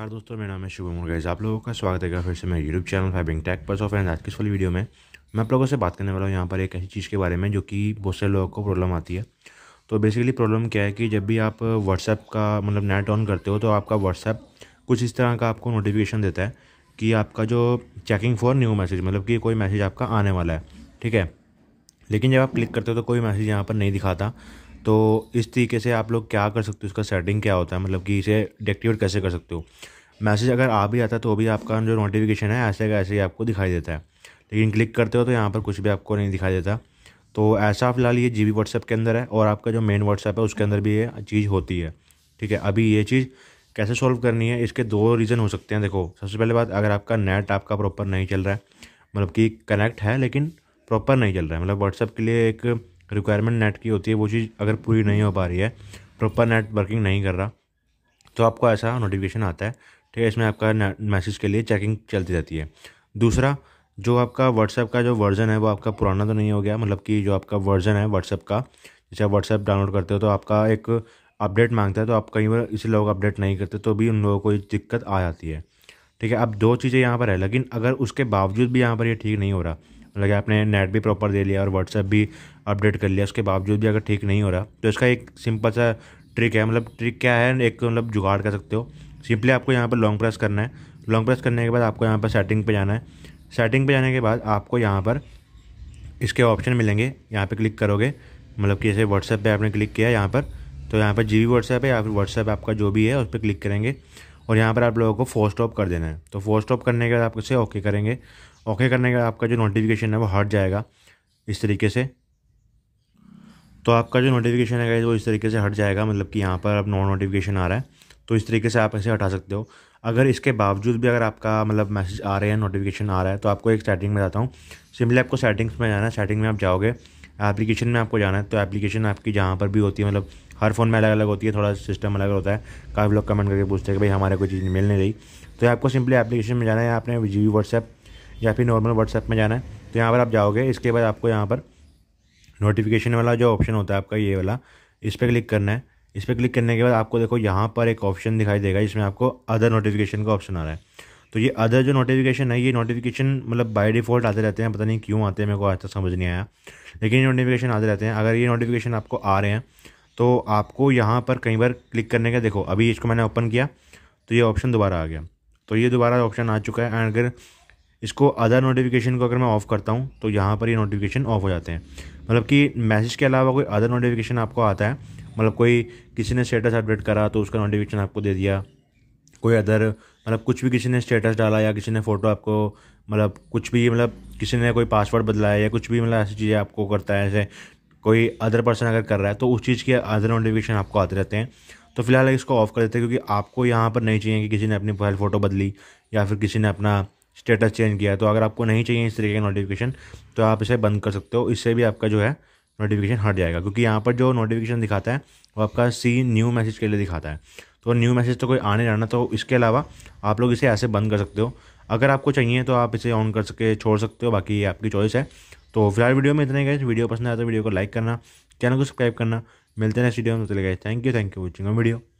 नमस्कार दोस्तों मेरा नाम है शुभम गैस आप लोगों का स्वागत है फिर से मेरे यूट्यूब चैनल फाइबिंग टैक पर ऑफ एंड आज की वाली वीडियो में मैं आप लोगों से बात करने वाला हूँ यहाँ पर एक ऐसी चीज़ के बारे में जो कि बहुत से लोगों को प्रॉब्लम आती है तो बेसिकली प्रॉब्लम क्या है कि जब भी आप व्हाट्सएप का मतलब नेट ऑन करते हो तो आपका व्हाट्सएप कुछ इस तरह का आपको नोटिफिकेशन देता है कि आपका जो चेकिंग फॉर न्यू मैसेज मतलब कि कोई मैसेज आपका आने वाला है ठीक है लेकिन जब आप क्लिक करते हो तो कोई मैसेज यहाँ पर नहीं दिखाता तो इस तरीके से आप लोग क्या कर सकते हो इसका सेटिंग क्या होता है मतलब कि इसे डेक्टिवेट कैसे कर सकते हो मैसेज अगर आ भी आता है तो अभी आपका जो नोटिफिकेशन है ऐसे का ऐसे ही आपको दिखाई देता है लेकिन क्लिक करते हो तो यहाँ पर कुछ भी आपको नहीं दिखाई देता तो ऐसा फिलहाल ये जी बी व्हाट्सएप के अंदर है और आपका जो मेन व्हाट्सएप है उसके अंदर भी ये चीज़ होती है ठीक है अभी ये चीज़ कैसे सॉल्व करनी है इसके दो रीज़न हो सकते हैं देखो सबसे पहले बात अगर आपका नेट आपका प्रॉपर नहीं चल रहा है मतलब कि कनेक्ट है लेकिन प्रॉपर नहीं चल रहा है मतलब व्हाट्सएप के लिए एक रिक्वायरमेंट नेट की होती है वो चीज़ अगर पूरी नहीं हो पा रही है प्रॉपर नेट वर्किंग नहीं कर रहा तो आपको ऐसा नोटिफिकेशन आता है ठीक है इसमें आपका मैसेज के लिए चेकिंग चलती रहती है दूसरा जो आपका व्हाट्सएप का जो वर्जन है वो आपका पुराना तो नहीं हो गया मतलब कि जो आपका वर्जन है व्हाट्सएप का जैसे आप व्हाट्सएप डाउनलोड करते हो तो आपका एक अपडेट मांगता है तो आप कहीं बार इसे लोग अपडेट नहीं करते तो भी उन लोगों को दिक्कत आ जाती है ठीक है अब दो चीज़ें यहाँ पर है लेकिन अगर उसके बावजूद भी यहाँ पर ये यह ठीक नहीं हो रहा लगे आपने नेट भी प्रॉपर दे लिया और व्हाट्सएप भी अपडेट कर लिया उसके बावजूद भी अगर ठीक नहीं हो रहा तो इसका एक सिंपल सा ट्रिक है मतलब ट्रिक क्या है एक मतलब जुगाड़ कर सकते हो सिंपली आपको यहाँ पर लॉन्ग प्रेस करना है लॉन्ग प्रेस करने के बाद आपको यहाँ पर सेटिंग पर जाना है सेटिंग पर जाने के बाद आपको यहाँ पर इसके ऑप्शन मिलेंगे यहाँ पर क्लिक करोगे मतलब कि जैसे व्हाट्सएप पर आपने क्लिक किया यहाँ पर तो यहाँ पर जी बी व्हाट्सएप है या फिर व्हाट्सएप आपका जो भी है उस पर क्लिक करेंगे और यहाँ पर आप लोगों को फोर स्टॉप कर देना है तो फोर स्टॉप करने के बाद आप उसे ओके करेंगे ओके करने का आपका जो नोटिफिकेशन है वो हट जाएगा इस तरीके से तो आपका जो नोटिफिकेशन है वो इस तरीके से हट जाएगा मतलब कि यहाँ पर अब नो नोटिफिकेशन आ रहा है तो इस तरीके से आप ऐसे हटा सकते हो अगर इसके बावजूद भी अगर आपका मतलब मैसेज आ रहे हैं नोटिफिकेशन आ रहा है तो आपको एक सेटिंग में जाता हूँ सिंपली आपको सेटिंग्स में जाना है सेटिंग में आप जाओगे एप्लीकेशन में आपको जाना है तो एप्लीकेशन आपकी जहाँ पर भी होती है मतलब हर फ़ोन में अलग अलग होती है थोड़ा सिस्टम अलग होता है काफ़ी लोग कमेंट करके पूछते हैं कि भाई हमारे कोई चीज़ मिल नहीं रही तो आपको सिंपली एप्लीकेशन में जाना है आपने जी व्हाट्सएप या फिर नॉर्मल व्हाट्सएप में जाना है तो यहाँ पर आप जाओगे इसके बाद आपको यहाँ पर नोटिफिकेशन वाला जो ऑप्शन होता है आपका ये वाला इस पर क्लिक करना है इस पर क्लिक करने के बाद आपको देखो यहाँ पर एक ऑप्शन दिखाई देगा जिसमें आपको अदर नोटिफिकेशन का ऑप्शन आ रहा है तो ये अदर जो नोटिफिकेशन है ये नोटिफिकेशन मतलब बाय डिफ़ॉल्ट आते रहते हैं पता नहीं क्यों आते हैं मेरे को आज तक समझ नहीं आया लेकिन ये नोटिफिकेशन आते रहते हैं अगर ये नोटिफिकेशन आपको आ रहे हैं तो आपको यहाँ पर कई बार क्लिक करने का देखो अभी इसको मैंने ओपन किया तो ये ऑप्शन दोबारा आ गया तो ये दोबारा ऑप्शन आ चुका है एंड अगर इसको अदर नोटिफिकेशन को अगर मैं ऑफ़ करता हूँ तो यहाँ पर ये नोटिफिकेशन ऑफ हो जाते हैं मतलब कि मैसेज के अलावा कोई अदर नोटिफिकेशन आपको आता है मतलब कोई किसी ने स्टेटस अपडेट करा तो उसका नोटिफिकेशन आपको दे दिया कोई अदर मतलब कुछ भी किसी ने स्टेटस डाला या किसी ने फ़ोटो आपको मतलब कुछ भी मतलब किसी ने कोई पासवर्ड बदलाया या कुछ भी मतलब ऐसी चीज़ें आपको करता है ऐसे कोई अदर पर्सन अगर कर रहा है तो उस चीज़ के अदर नोटिफिकेशन आपको आते रहते हैं तो फिलहाल इसको ऑफ़ कर देते हैं क्योंकि आपको यहाँ पर नहीं चाहिए कि किसी ने अपनी प्रोफाइल फ़ोटो बदली या फिर किसी ने अपना स्टेटस चेंज किया तो अगर आपको नहीं चाहिए इस तरीके का नोटिफिकेशन तो आप इसे बंद कर सकते हो इससे भी आपका जो है नोटिफिकेशन हट जाएगा क्योंकि यहाँ पर जो नोटिफिकेशन दिखाता है वो आपका सी न्यू मैसेज के लिए दिखाता है तो न्यू मैसेज तो कोई आने जाना तो इसके अलावा आप लोग इसे ऐसे बंद कर सकते हो अगर आपको चाहिए तो आप इसे ऑन कर सके छोड़ सकते हो बाकी ये आपकी चॉइस है तो फिलहाल वीडियो में इतने गए वीडियो पसंद आया तो वीडियो को लाइक करना चैनल को सब्सक्राइब करना मिलते हैं नेक्स्ट वीडियो में चले गए thank you thank you watching video